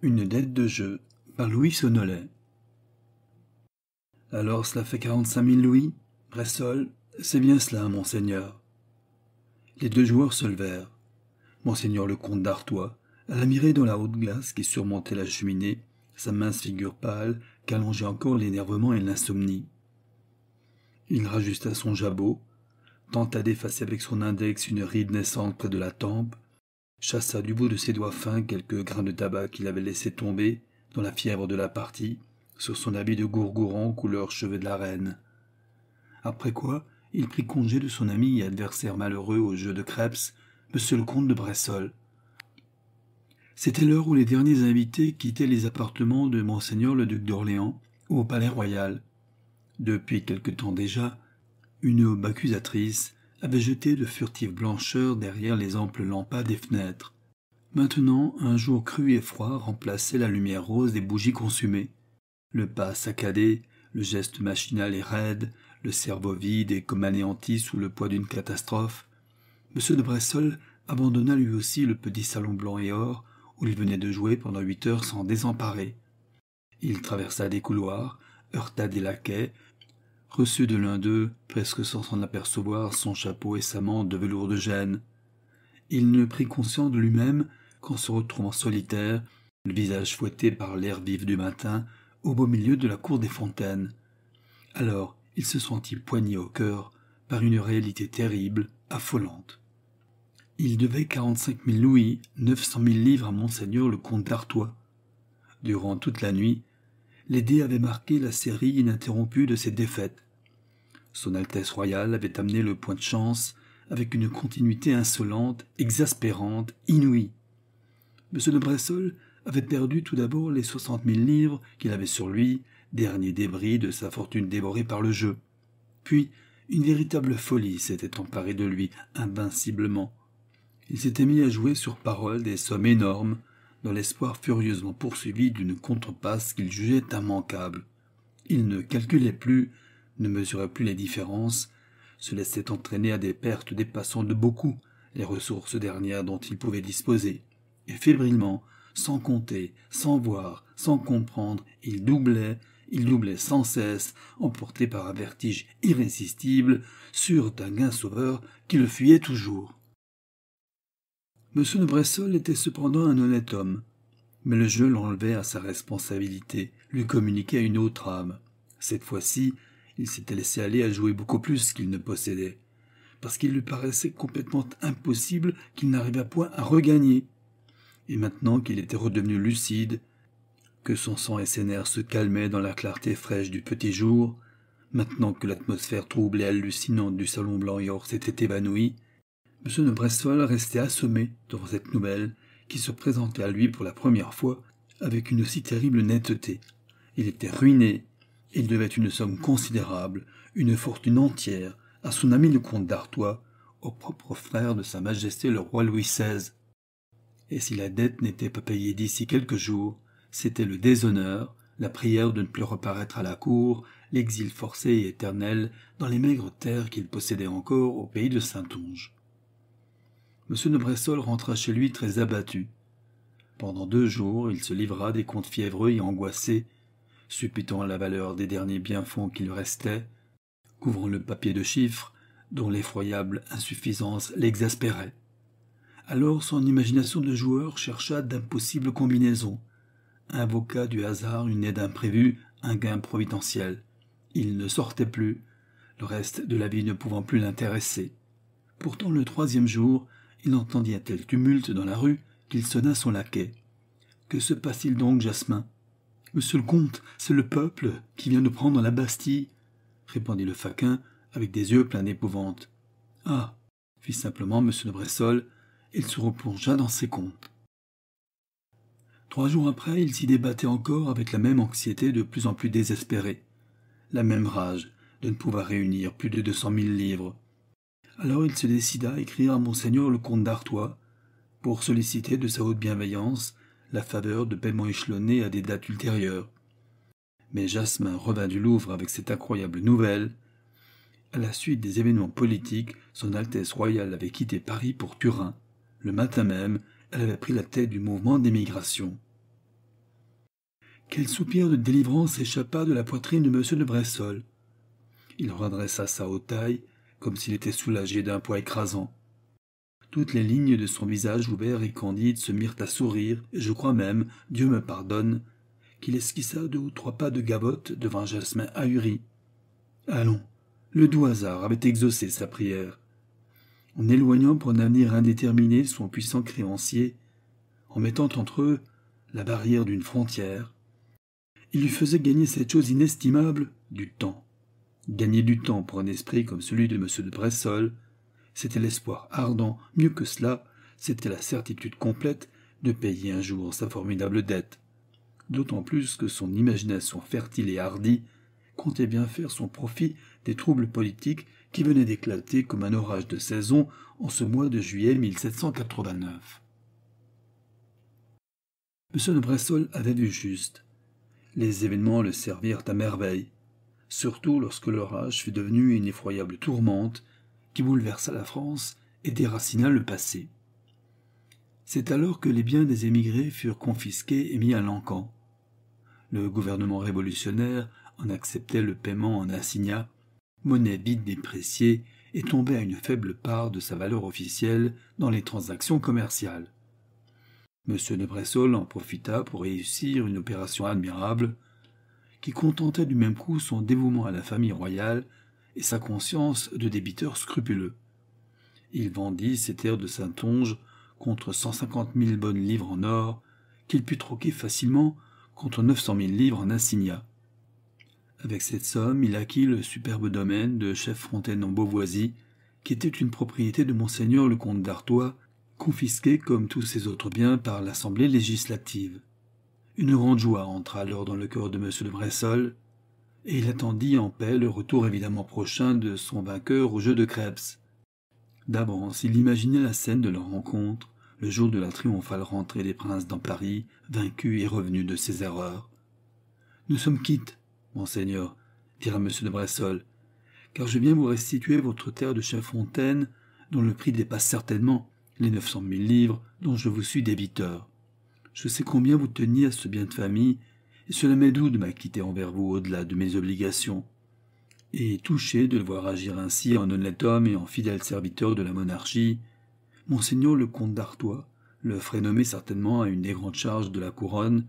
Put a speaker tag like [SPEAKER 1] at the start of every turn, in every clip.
[SPEAKER 1] Une dette de jeu par Louis Sonolet. Alors cela fait quarante-cinq mille louis Bressol, c'est bien cela, monseigneur. Les deux joueurs se levèrent. Monseigneur le comte d'Artois alla mirer dans la haute glace qui surmontait la cheminée, sa mince figure pâle qu'allongeait encore l'énervement et l'insomnie. Il rajusta son jabot, tenta d'effacer avec son index une ride naissante près de la tempe, chassa du bout de ses doigts fins quelques grains de tabac qu'il avait laissés tomber, dans la fièvre de la partie, sur son habit de gourgourant couleur cheveux de la reine. Après quoi, il prit congé de son ami et adversaire malheureux au jeu de crêpes, M. le comte de Bressol. C'était l'heure où les derniers invités quittaient les appartements de monseigneur le duc d'Orléans au palais royal. Depuis quelque temps déjà, une aube accusatrice avait jeté de furtives blancheurs derrière les amples lampades des fenêtres. Maintenant, un jour cru et froid remplaçait la lumière rose des bougies consumées. Le pas saccadé, le geste machinal et raide, le cerveau vide et comme anéanti sous le poids d'une catastrophe, M. de Bressol abandonna lui aussi le petit salon blanc et or où il venait de jouer pendant huit heures sans désemparer. Il traversa des couloirs, heurta des laquais, Reçu de l'un d'eux, presque sans s'en apercevoir, son chapeau et sa mante de velours de gêne. Il ne prit conscience de lui-même qu'en se retrouvant solitaire, le visage fouetté par l'air vif du matin, au beau milieu de la cour des fontaines. Alors, il se sentit poigné au cœur par une réalité terrible, affolante. Il devait quarante-cinq mille louis, neuf cent mille livres à monseigneur le comte d'Artois. Durant toute la nuit, les dés avaient marqué la série ininterrompue de ses défaites. Son Altesse royale avait amené le point de chance avec une continuité insolente, exaspérante, inouïe. M. de Bressol avait perdu tout d'abord les soixante mille livres qu'il avait sur lui, dernier débris de sa fortune dévorée par le jeu. Puis, une véritable folie s'était emparée de lui, invinciblement. Il s'était mis à jouer sur parole des sommes énormes, dans l'espoir furieusement poursuivi d'une contrepasse qu'il jugeait immanquable. Il ne calculait plus, ne mesurait plus les différences, se laissait entraîner à des pertes dépassant de beaucoup les ressources dernières dont il pouvait disposer. Et fébrilement, sans compter, sans voir, sans comprendre, il doublait, il doublait sans cesse, emporté par un vertige irrésistible, sûr d'un gain sauveur qui le fuyait toujours. M. de Bressol était cependant un honnête homme, mais le jeu l'enlevait à sa responsabilité, lui communiquait à une autre âme. Cette fois-ci, il s'était laissé aller à jouer beaucoup plus qu'il ne possédait, parce qu'il lui paraissait complètement impossible qu'il n'arrivât point à regagner. Et maintenant qu'il était redevenu lucide, que son sang et ses nerfs se calmaient dans la clarté fraîche du petit jour, maintenant que l'atmosphère trouble et hallucinante du salon blanc or s'était évanouie, M. de Bressol restait assommé devant cette nouvelle qui se présentait à lui pour la première fois avec une si terrible netteté. Il était ruiné, il devait une somme considérable, une fortune entière, à son ami le comte d'Artois, au propre frère de Sa Majesté le roi Louis XVI. Et si la dette n'était pas payée d'ici quelques jours, c'était le déshonneur, la prière de ne plus reparaître à la cour, l'exil forcé et éternel dans les maigres terres qu'il possédait encore au pays de Saintonge. M. de Bressol rentra chez lui très abattu. Pendant deux jours, il se livra des comptes fiévreux et angoissés, supputant la valeur des derniers biens-fonds qui lui restaient, couvrant le papier de chiffres, dont l'effroyable insuffisance l'exaspérait. Alors son imagination de joueur chercha d'impossibles combinaisons, invoqua du hasard une aide imprévue, un gain providentiel. Il ne sortait plus, le reste de la vie ne pouvant plus l'intéresser. Pourtant le troisième jour, il entendit un tel tumulte dans la rue qu'il sonna son laquais. Que se passe-t-il donc, Jasmin Monsieur le comte, c'est le peuple qui vient de prendre la Bastille, répondit le faquin avec des yeux pleins d'épouvante. Ah fit simplement M. de Bressol, et il se replongea dans ses comptes. Trois jours après, il s'y débattait encore avec la même anxiété de plus en plus désespérée, la même rage de ne pouvoir réunir plus de deux cent mille livres, alors il se décida à écrire à monseigneur le comte d'Artois pour solliciter de sa haute bienveillance la faveur de paiements échelonnés à des dates ultérieures. Mais Jasmin revint du Louvre avec cette incroyable nouvelle. À la suite des événements politiques, son Altesse royale avait quitté Paris pour Turin. Le matin même, elle avait pris la tête du mouvement d'émigration. Quel soupir de délivrance s'échappa de la poitrine de M. de Bressol. Il redressa sa haute taille comme s'il était soulagé d'un poids écrasant. Toutes les lignes de son visage ouvert et candide se mirent à sourire, et je crois même, Dieu me pardonne, qu'il esquissa deux ou trois pas de gavotte devant Jasmin ahuri. Allons, le doux hasard avait exaucé sa prière. En éloignant pour un avenir indéterminé son puissant créancier, en mettant entre eux la barrière d'une frontière, il lui faisait gagner cette chose inestimable du temps. Gagner du temps pour un esprit comme celui de M. de Bressol, c'était l'espoir ardent, mieux que cela, c'était la certitude complète de payer un jour sa formidable dette. D'autant plus que son imagination fertile et hardie comptait bien faire son profit des troubles politiques qui venaient d'éclater comme un orage de saison en ce mois de juillet 1789. M. de Bressol avait vu juste. Les événements le servirent à merveille surtout lorsque l'orage fut devenu une effroyable tourmente qui bouleversa la France et déracina le passé. C'est alors que les biens des émigrés furent confisqués et mis à l'encan. Le gouvernement révolutionnaire en acceptait le paiement en assignats, monnaie vite dépréciée et tombait à une faible part de sa valeur officielle dans les transactions commerciales. M. de Bressol en profita pour réussir une opération admirable qui contentait du même coup son dévouement à la famille royale et sa conscience de débiteur scrupuleux. Il vendit ses terres de Saintonge contre cent cinquante mille bonnes livres en or, qu'il put troquer facilement contre neuf cent mille livres en assignats. Avec cette somme, il acquit le superbe domaine de Chef Fontaine en Beauvoisie, qui était une propriété de Monseigneur le comte d'Artois, confisquée comme tous ses autres biens par l'Assemblée législative. Une grande joie entra alors dans le cœur de M. de Bressol, et il attendit en paix le retour évidemment prochain de son vainqueur au jeu de crêpes. D'avance, il imaginait la scène de leur rencontre, le jour de la triomphale rentrée des princes dans Paris, vaincu et revenu de ses erreurs. Nous sommes quittes, monseigneur, dira M. de Bressol, car je viens vous restituer votre terre de fontaine, dont le prix dépasse certainement les neuf cent mille livres dont je vous suis débiteur. Je sais combien vous teniez à ce bien de famille, et cela m'est doux de m'acquitter envers vous au-delà de mes obligations. Et touché de le voir agir ainsi en honnête homme et en fidèle serviteur de la monarchie, monseigneur le comte d'Artois le ferait nommer certainement à une des grandes charges de la couronne,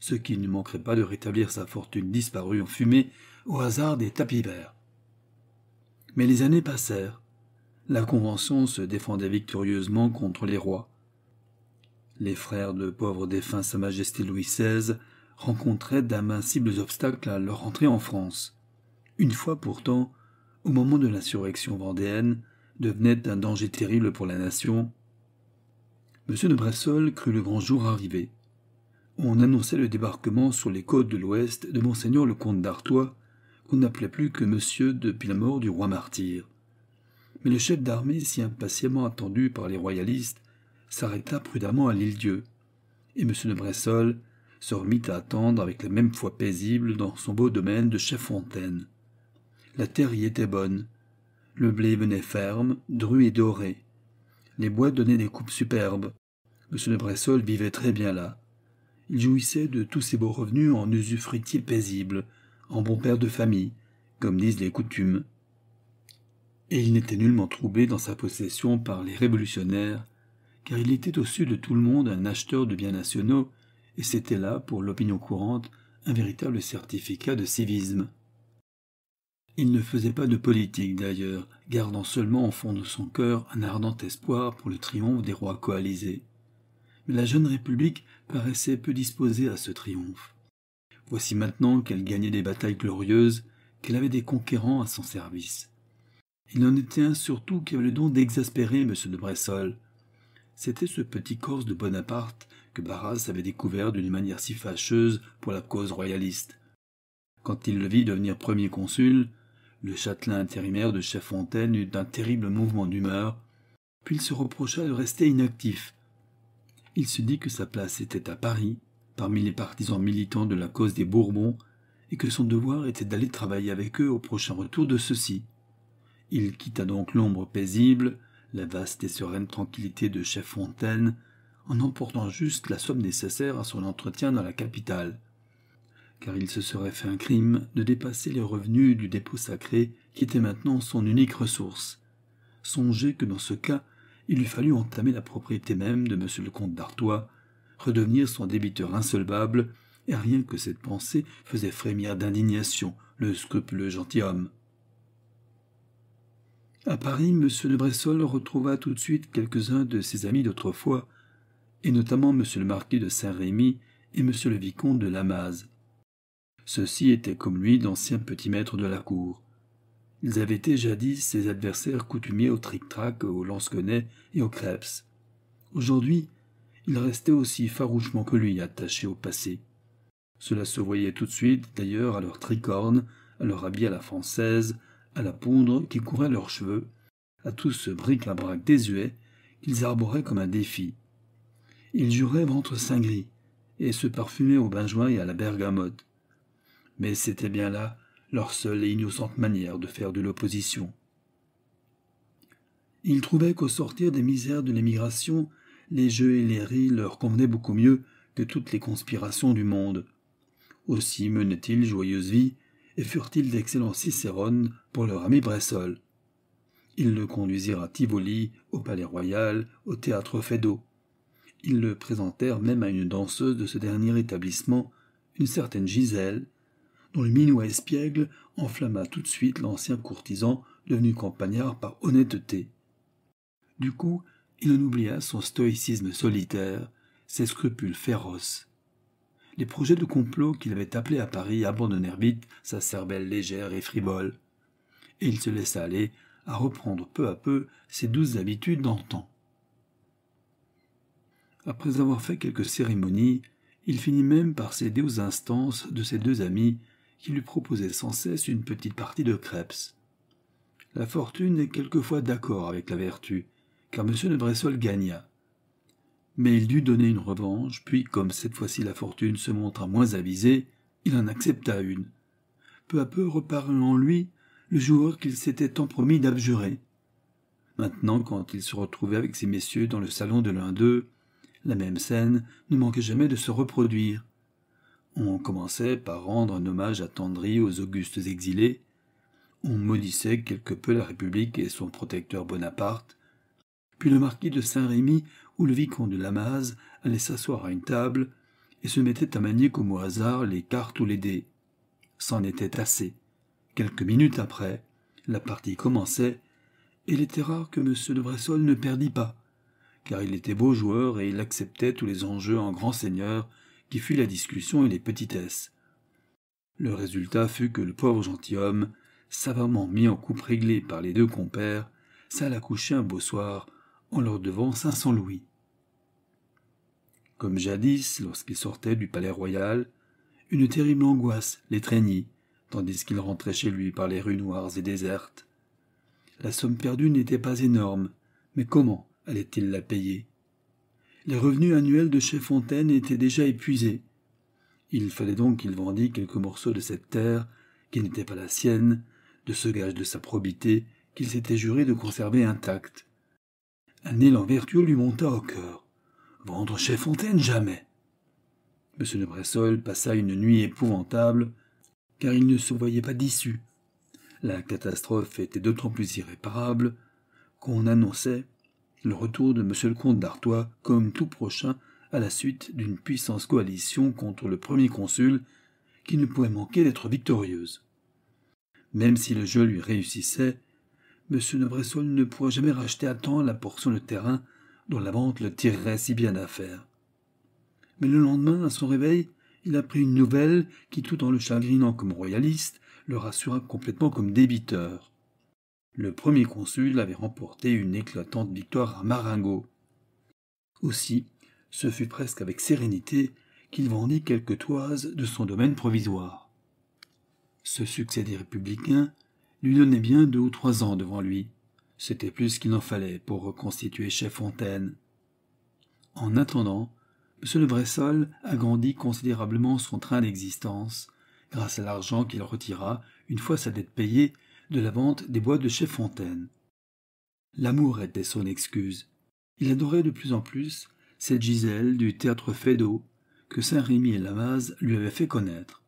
[SPEAKER 1] ce qui ne manquerait pas de rétablir sa fortune disparue en fumée au hasard des tapis verts. Mais les années passèrent. La Convention se défendait victorieusement contre les rois, les frères de pauvre défunts Sa Majesté Louis XVI rencontraient d'invincibles obstacles à leur entrée en France. Une fois pourtant, au moment de l'insurrection vendéenne, devenait un danger terrible pour la nation. M. de Bressol crut le grand jour arriver. On annonçait le débarquement sur les côtes de l'Ouest de Monseigneur le comte d'Artois, qu'on n'appelait plus que monsieur depuis la mort du roi martyr. Mais le chef d'armée, si impatiemment attendu par les royalistes, s'arrêta prudemment à l'île-dieu, et M. de Bressol se remit à attendre avec la même foi paisible dans son beau domaine de chef-fontaine. La terre y était bonne. Le blé venait ferme, dru et doré. Les bois donnaient des coupes superbes. M. de Bressol vivait très bien là. Il jouissait de tous ses beaux revenus en il paisible, en bon père de famille, comme disent les coutumes. Et il n'était nullement troublé dans sa possession par les révolutionnaires car il était au dessus de tout le monde un acheteur de biens nationaux, et c'était là, pour l'opinion courante, un véritable certificat de civisme. Il ne faisait pas de politique d'ailleurs, gardant seulement au fond de son cœur un ardent espoir pour le triomphe des rois coalisés. Mais la jeune République paraissait peu disposée à ce triomphe. Voici maintenant qu'elle gagnait des batailles glorieuses, qu'elle avait des conquérants à son service. Il en était un surtout qui avait le don d'exaspérer M. de Bressol, c'était ce petit Corse de Bonaparte que Barras avait découvert d'une manière si fâcheuse pour la cause royaliste. Quand il le vit devenir premier consul, le châtelain intérimaire de Cheffontaine eut un terrible mouvement d'humeur, puis il se reprocha de rester inactif. Il se dit que sa place était à Paris, parmi les partisans militants de la cause des Bourbons, et que son devoir était d'aller travailler avec eux au prochain retour de ceux-ci. Il quitta donc l'ombre paisible la vaste et sereine tranquillité de Chef Fontaine, en emportant juste la somme nécessaire à son entretien dans la capitale. Car il se serait fait un crime de dépasser les revenus du dépôt sacré qui était maintenant son unique ressource. Songez que dans ce cas, il lui fallut entamer la propriété même de M. le comte d'Artois, redevenir son débiteur insolvable, et rien que cette pensée faisait frémir d'indignation le scrupuleux gentilhomme. À Paris, M. de Bressol retrouva tout de suite quelques-uns de ses amis d'autrefois, et notamment M. le marquis de Saint-Rémy et M. le vicomte de Lamaze. Ceux-ci étaient comme lui d'anciens petits maîtres de la cour. Ils avaient été jadis ses adversaires coutumiers au tric-trac, au lansquenet et aux crêpes. Aujourd'hui, ils restaient aussi farouchement que lui attachés au passé. Cela se voyait tout de suite, d'ailleurs, à leur tricorne, à leur habit à la française, à la poudre qui courait leurs cheveux, à tout ce bric-à-brac désuet qu'ils arboraient comme un défi. Ils juraient ventre gris et se parfumaient au benjoin et à la bergamote. Mais c'était bien là leur seule et innocente manière de faire de l'opposition. Ils trouvaient qu'au sortir des misères de l'émigration, les jeux et les rires leur convenaient beaucoup mieux que toutes les conspirations du monde. Aussi menaient-ils joyeuse vie et furent-ils d'excellents cicérones pour leur ami Bressol. Ils le conduisirent à Tivoli, au Palais Royal, au Théâtre Feydeau. Ils le présentèrent même à une danseuse de ce dernier établissement, une certaine Gisèle, dont le minois espiègle enflamma tout de suite l'ancien courtisan devenu campagnard par honnêteté. Du coup, il en oublia son stoïcisme solitaire, ses scrupules féroces, les projets de complot qu'il avait appelés à Paris abandonnèrent vite sa cervelle légère et frivole, et il se laissa aller à reprendre peu à peu ses douces habitudes d'antan. Après avoir fait quelques cérémonies, il finit même par céder aux instances de ses deux amis qui lui proposaient sans cesse une petite partie de crêpes. La fortune est quelquefois d'accord avec la vertu, car M. de Bressol gagna mais il dut donner une revanche, puis comme cette fois-ci la fortune se montra moins avisée, il en accepta une. Peu à peu reparut en lui le jour qu'il s'était tant promis d'abjurer. Maintenant, quand il se retrouvait avec ces messieurs dans le salon de l'un d'eux, la même scène ne manquait jamais de se reproduire. On commençait par rendre un hommage attendri aux augustes exilés, on maudissait quelque peu la République et son protecteur Bonaparte, puis le marquis de Saint-Rémy où le vicomte de Lamaze allait s'asseoir à une table et se mettait à manier comme au hasard les cartes ou les dés. C'en était assez. Quelques minutes après, la partie commençait, et il était rare que M. de Bressol ne perdît pas, car il était beau joueur et il acceptait tous les enjeux en grand seigneur qui fût la discussion et les petitesses. Le résultat fut que le pauvre gentilhomme, savamment mis en coupe réglée par les deux compères, s'alla coucher un beau soir en leur devant cinq cents louis. Comme jadis, lorsqu'il sortait du palais royal, une terrible angoisse l'étreignit, tandis qu'il rentrait chez lui par les rues noires et désertes. La somme perdue n'était pas énorme, mais comment allait-il la payer Les revenus annuels de chez Fontaine étaient déjà épuisés. Il fallait donc qu'il vendît quelques morceaux de cette terre, qui n'était pas la sienne, de ce gage de sa probité qu'il s'était juré de conserver intacte. Un élan vertueux lui monta au cœur. Vendre chez Fontaine, jamais. M. de Bressol passa une nuit épouvantable, car il ne se voyait pas d'issue. La catastrophe était d'autant plus irréparable qu'on annonçait le retour de M. le comte d'Artois comme tout prochain à la suite d'une puissance coalition contre le premier consul qui ne pouvait manquer d'être victorieuse. Même si le jeu lui réussissait, M. de Bressol ne pourra jamais racheter à temps la portion de terrain dont la vente le tirerait si bien à faire. Mais le lendemain, à son réveil, il apprit une nouvelle qui, tout en le chagrinant comme royaliste, le rassura complètement comme débiteur. Le premier consul avait remporté une éclatante victoire à Marengo. Aussi, ce fut presque avec sérénité qu'il vendit quelques toises de son domaine provisoire. Ce succès des républicains lui donnait bien deux ou trois ans devant lui. C'était plus qu'il en fallait pour reconstituer chez Fontaine. En attendant, M. Le Bressol agrandit considérablement son train d'existence, grâce à l'argent qu'il retira, une fois sa dette payée, de la vente des bois de chez Fontaine. L'amour était son excuse. Il adorait de plus en plus cette Gisèle du théâtre Feydeau que Saint-Rémy et Lamaze lui avaient fait connaître.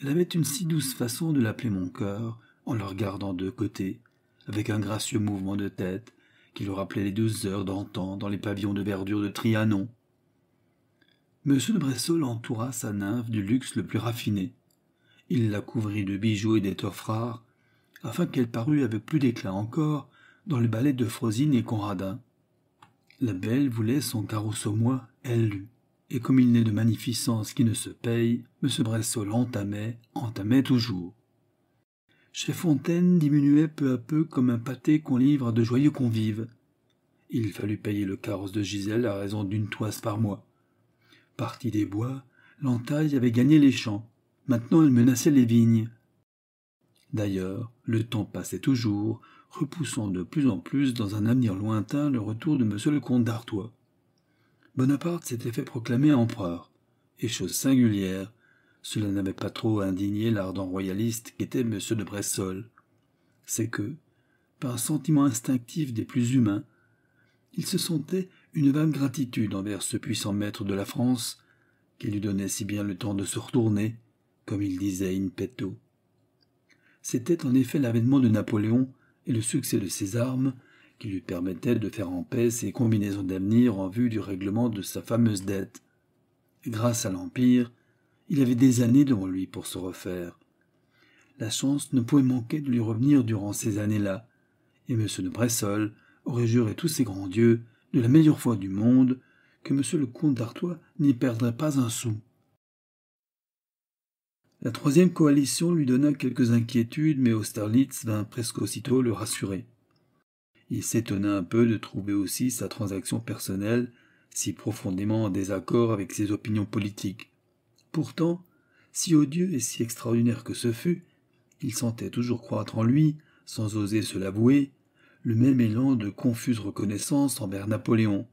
[SPEAKER 1] Elle avait une si douce façon de l'appeler mon cœur en le regardant de côté, avec un gracieux mouvement de tête qui lui rappelait les deux heures d'antan dans les pavillons de verdure de Trianon. M. de Bressol entoura sa nymphe du luxe le plus raffiné. Il la couvrit de bijoux et d'étoffes rares, afin qu'elle parût avec plus d'éclat encore dans les ballets de Frosine et Conradin. La belle voulait son carrosse au elle lut, Et comme il n'est de magnificence qui ne se paye, M. Bressol entamait, entamait toujours chez Fontaine diminuait peu à peu comme un pâté qu'on livre à de joyeux convives. Il fallut payer le carrosse de Gisèle à raison d'une toise par mois. Partie des bois, l'entaille avait gagné les champs. Maintenant elle menaçait les vignes. D'ailleurs, le temps passait toujours, repoussant de plus en plus dans un avenir lointain le retour de M. le comte d'Artois. Bonaparte s'était fait proclamer empereur, et chose singulière, cela n'avait pas trop indigné l'ardent royaliste qu'était M. de Bressol. C'est que, par un sentiment instinctif des plus humains, il se sentait une vague gratitude envers ce puissant maître de la France, qui lui donnait si bien le temps de se retourner, comme il disait in petto. C'était en effet l'avènement de Napoléon et le succès de ses armes qui lui permettaient de faire en paix ses combinaisons d'avenir en vue du règlement de sa fameuse dette. Grâce à l'Empire, il avait des années devant lui pour se refaire. La chance ne pouvait manquer de lui revenir durant ces années-là, et M. de Bressol aurait juré tous ses grands dieux, de la meilleure foi du monde, que M. le comte d'Artois n'y perdrait pas un sou. La troisième coalition lui donna quelques inquiétudes, mais Austerlitz vint presque aussitôt le rassurer. Il s'étonna un peu de trouver aussi sa transaction personnelle si profondément en désaccord avec ses opinions politiques. Pourtant, si odieux et si extraordinaire que ce fût, il sentait toujours croître en lui, sans oser se l'avouer, le même élan de confuse reconnaissance envers Napoléon.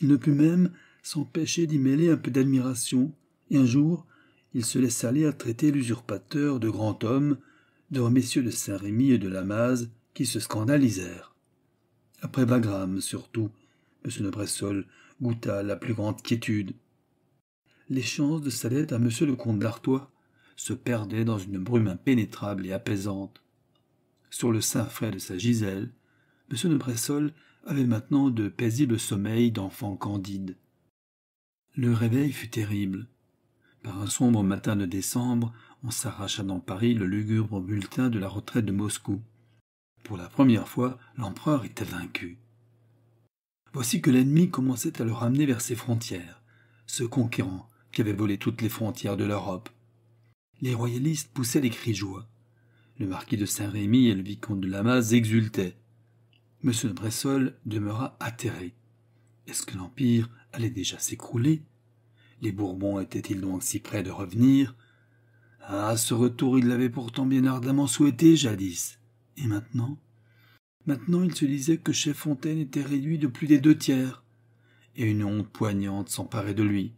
[SPEAKER 1] Il ne put même s'empêcher d'y mêler un peu d'admiration, et un jour, il se laissa aller à traiter l'usurpateur de grand homme devant messieurs de Saint-Rémy et de Lamaze qui se scandalisèrent. Après Wagram, surtout, M. de Bressol goûta la plus grande quiétude. Les chances de sa lettre à M. le comte d'Artois se perdaient dans une brume impénétrable et apaisante. Sur le sein frais de sa giselle, M. de Bressol avait maintenant de paisibles sommeils d'enfant candide. Le réveil fut terrible. Par un sombre matin de décembre, on s'arracha dans Paris le lugubre bulletin de la retraite de Moscou. Pour la première fois, l'empereur était vaincu. Voici que l'ennemi commençait à le ramener vers ses frontières. Ce conquérant, qui avait volé toutes les frontières de l'Europe. Les royalistes poussaient des cris de joie. Le marquis de Saint-Rémy et le vicomte de Lamaze exultaient. M. de Bressol demeura atterré. Est-ce que l'Empire allait déjà s'écrouler Les Bourbons étaient-ils donc si près de revenir Ah, ce retour, il l'avait pourtant bien ardemment souhaité jadis. Et maintenant Maintenant, il se disait que Chez Fontaine était réduit de plus des deux tiers, et une honte poignante s'emparait de lui.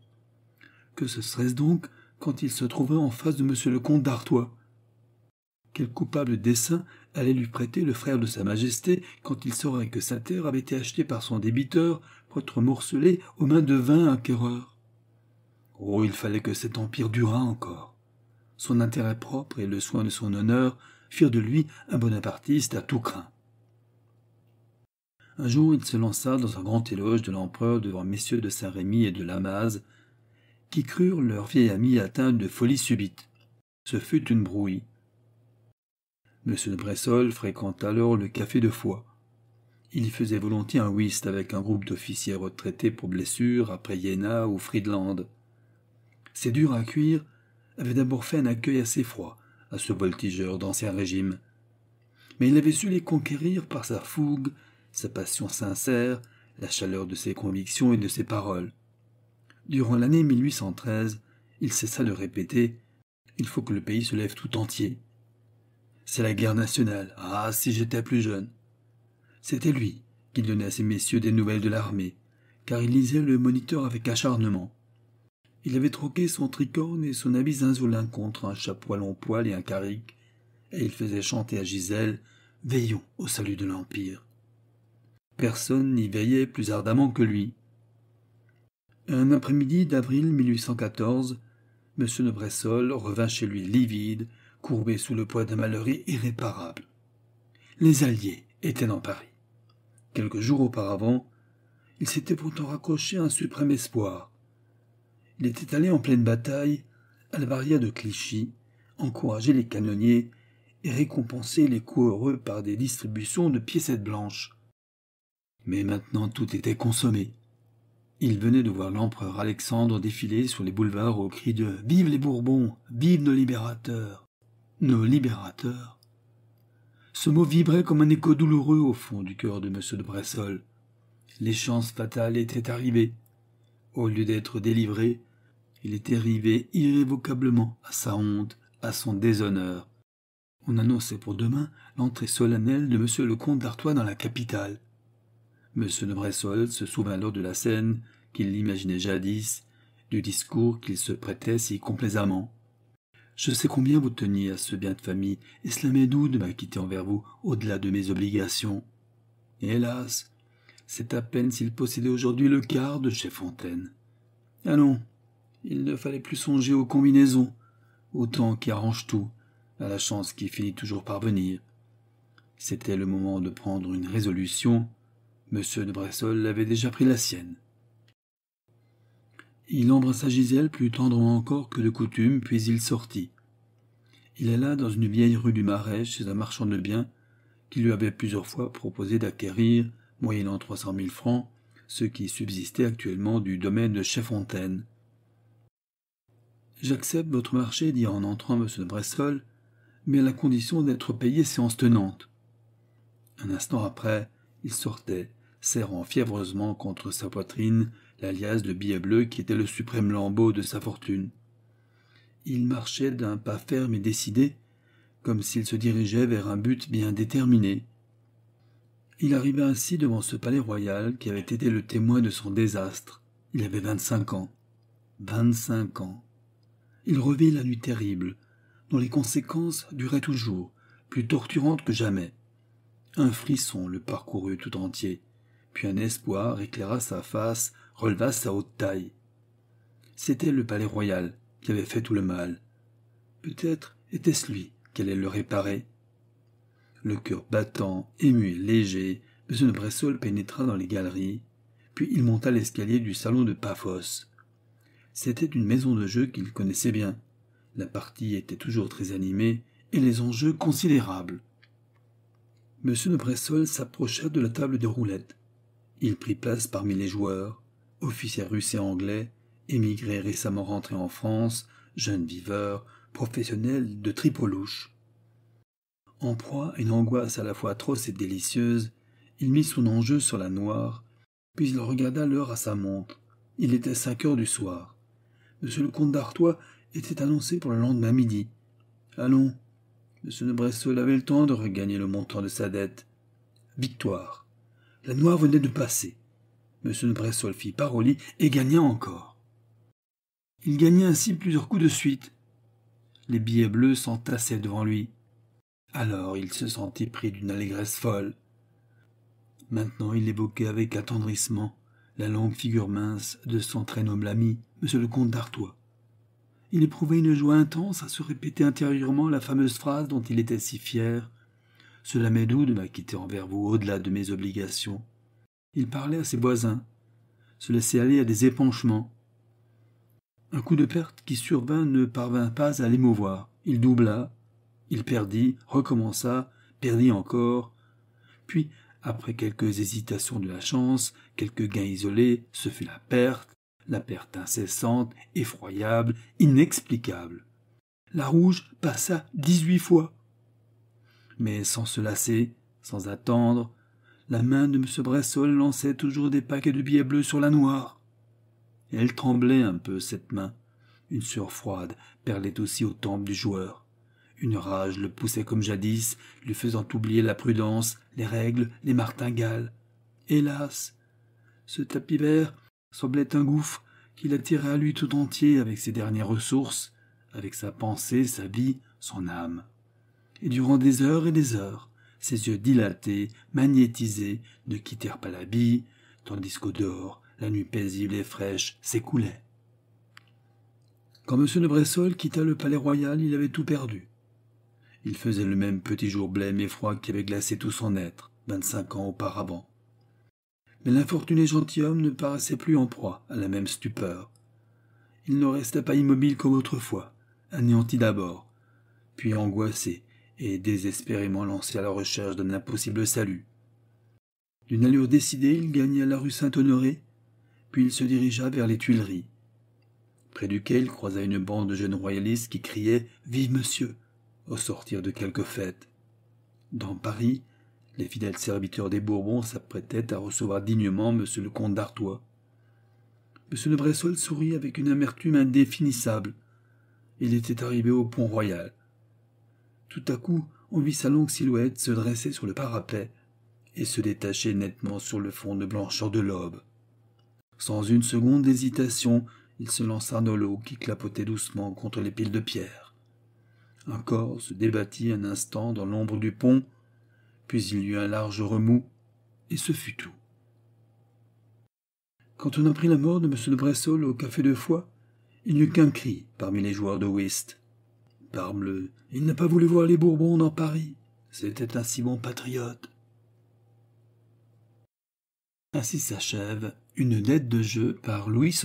[SPEAKER 1] Que se serait-ce donc quand il se trouverait en face de M. le comte d'Artois Quel coupable dessein allait lui prêter le frère de Sa Majesté quand il saurait que sa terre avait été achetée par son débiteur pour être morcelée aux mains de vingt acquéreurs Oh, il fallait que cet empire durât encore. Son intérêt propre et le soin de son honneur firent de lui un bonapartiste à tout craint. Un jour, il se lança dans un grand éloge de l'empereur devant messieurs de Saint-Rémy et de Lamaze, qui crurent leur vieil ami atteint de folie subite. Ce fut une brouille. M. de Bressol fréquenta alors le café de Foix. Il y faisait volontiers un whist avec un groupe d'officiers retraités pour blessures après Iéna ou Friedland. Ces durs à cuire avaient d'abord fait un accueil assez froid à ce voltigeur d'ancien régime. Mais il avait su les conquérir par sa fougue, sa passion sincère, la chaleur de ses convictions et de ses paroles. Durant l'année 1813, il cessa de répéter Il faut que le pays se lève tout entier. C'est la guerre nationale. Ah, si j'étais plus jeune. C'était lui qui donnait à ces messieurs des nouvelles de l'armée, car il lisait le moniteur avec acharnement. Il avait troqué son tricorne et son habit zinzolin contre un chapeau à long poil et un caric, et il faisait chanter à Gisèle Veillons au salut de l'Empire. Personne n'y veillait plus ardemment que lui. Un après-midi d'avril 1814, M. de Bressol revint chez lui livide, courbé sous le poids d'un malheur irréparable. Les Alliés étaient dans Paris. Quelques jours auparavant, il s'était pourtant raccroché à un suprême espoir. Il était allé en pleine bataille à la barrière de Clichy, encourager les canonniers et récompenser les coups heureux par des distributions de piécettes blanches. Mais maintenant tout était consommé. Il venait de voir l'empereur Alexandre défiler sur les boulevards au cri de Vive les Bourbons Vive nos libérateurs Nos libérateurs Ce mot vibrait comme un écho douloureux au fond du cœur de M. de Bressol. chances fatales était arrivées. Au lieu d'être délivré, il était arrivé irrévocablement à sa honte, à son déshonneur. On annonçait pour demain l'entrée solennelle de M. le comte d'Artois dans la capitale. M. de Bressol se souvint alors de la scène qu'il imaginait jadis, du discours qu'il se prêtait si complaisamment. Je sais combien vous teniez à ce bien de famille, et cela m'est doux de m'acquitter envers vous au-delà de mes obligations. hélas, c'est à peine s'il possédait aujourd'hui le quart de chez Fontaine. Allons, ah il ne fallait plus songer aux combinaisons, au temps qui arrange tout, à la chance qui finit toujours par venir. C'était le moment de prendre une résolution M. de Bressol avait déjà pris la sienne. Il embrassa Gisèle plus tendrement encore que de coutume, puis il sortit. Il alla dans une vieille rue du Marais chez un marchand de biens qui lui avait plusieurs fois proposé d'acquérir, moyennant trois cent mille francs, ce qui subsistait actuellement du domaine de Cheffontaine. J'accepte votre marché, dit en entrant M. de Bressol, mais à la condition d'être payé séance tenante. Un instant après, il sortait, serrant fiévreusement contre sa poitrine l'alias de billets bleus qui était le suprême lambeau de sa fortune. Il marchait d'un pas ferme et décidé, comme s'il se dirigeait vers un but bien déterminé. Il arriva ainsi devant ce palais royal qui avait été le témoin de son désastre. Il avait vingt-cinq ans. Vingt-cinq ans. Il revit la nuit terrible, dont les conséquences duraient toujours, plus torturantes que jamais. Un frisson le parcourut tout entier puis un espoir éclaira sa face, releva sa haute taille. C'était le palais royal qui avait fait tout le mal. Peut-être était-ce lui qui allait le réparer. Le cœur battant, ému et léger, M. de Bressol pénétra dans les galeries, puis il monta l'escalier du salon de Paphos. C'était une maison de jeu qu'il connaissait bien. La partie était toujours très animée et les enjeux considérables. M. de Bressol s'approcha de la table de roulette. Il prit place parmi les joueurs, officiers russes et anglais, émigrés récemment rentrés en France, jeunes viveurs, professionnels de tripolouche. En proie à une angoisse à la fois atroce et délicieuse, il mit son enjeu sur la noire, puis il regarda l'heure à sa montre. Il était cinq heures du soir. M. le comte d'Artois était annoncé pour le lendemain midi. Allons, M. de bresseul avait le temps de regagner le montant de sa dette. Victoire. La noire venait de passer. M. de Bressol fit paroli et gagna encore. Il gagna ainsi plusieurs coups de suite. Les billets bleus s'entassaient devant lui. Alors il se sentit pris d'une allégresse folle. Maintenant il évoquait avec attendrissement la longue figure mince de son très noble ami, M. le comte d'Artois. Il éprouvait une joie intense à se répéter intérieurement la fameuse phrase dont il était si fier cela m'est doux de m'acquitter envers vous au-delà de mes obligations. Il parlait à ses voisins, se laissait aller à des épanchements. Un coup de perte qui survint ne parvint pas à l'émouvoir. Il doubla, il perdit, recommença, perdit encore. Puis, après quelques hésitations de la chance, quelques gains isolés, ce fut la perte, la perte incessante, effroyable, inexplicable. La rouge passa dix-huit fois mais sans se lasser, sans attendre. La main de M. Bressol lançait toujours des paquets de billets bleus sur la noire. elle tremblait un peu, cette main. Une sueur froide perlait aussi aux tempes du joueur. Une rage le poussait comme jadis, lui faisant oublier la prudence, les règles, les martingales. Hélas Ce tapis vert semblait un gouffre qui l'attirait à lui tout entier avec ses dernières ressources, avec sa pensée, sa vie, son âme et durant des heures et des heures, ses yeux dilatés, magnétisés, ne quittèrent pas l'habit, tandis qu'au dehors, la nuit paisible et fraîche s'écoulait. Quand M. de Bressol quitta le palais royal, il avait tout perdu. Il faisait le même petit jour blême et froid qui avait glacé tout son être, vingt-cinq ans auparavant. Mais l'infortuné gentilhomme ne paraissait plus en proie à la même stupeur. Il ne resta pas immobile comme autrefois, anéanti d'abord, puis angoissé, et désespérément lancé à la recherche d'un impossible salut. D'une allure décidée, il gagna la rue Saint-Honoré, puis il se dirigea vers les Tuileries, près duquel il croisa une bande de jeunes royalistes qui criaient Vive monsieur au sortir de quelque fête. Dans Paris, les fidèles serviteurs des Bourbons s'apprêtaient à recevoir dignement M. le comte d'Artois. M. de Bressol sourit avec une amertume indéfinissable. Il était arrivé au Pont-Royal. Tout à coup, on vit sa longue silhouette se dresser sur le parapet et se détacher nettement sur le fond de blancheur de l'aube. Sans une seconde d'hésitation, il se lança dans l'eau qui clapotait doucement contre les piles de pierre. Un corps se débattit un instant dans l'ombre du pont, puis il y eut un large remous, et ce fut tout. Quand on apprit la mort de M. de Bressol au café de Foix, il n'y eut qu'un cri parmi les joueurs de whist. Parbleu, il n'a pas voulu voir les Bourbons dans Paris. C'était un si bon patriote. Ainsi s'achève une dette de jeu par Louis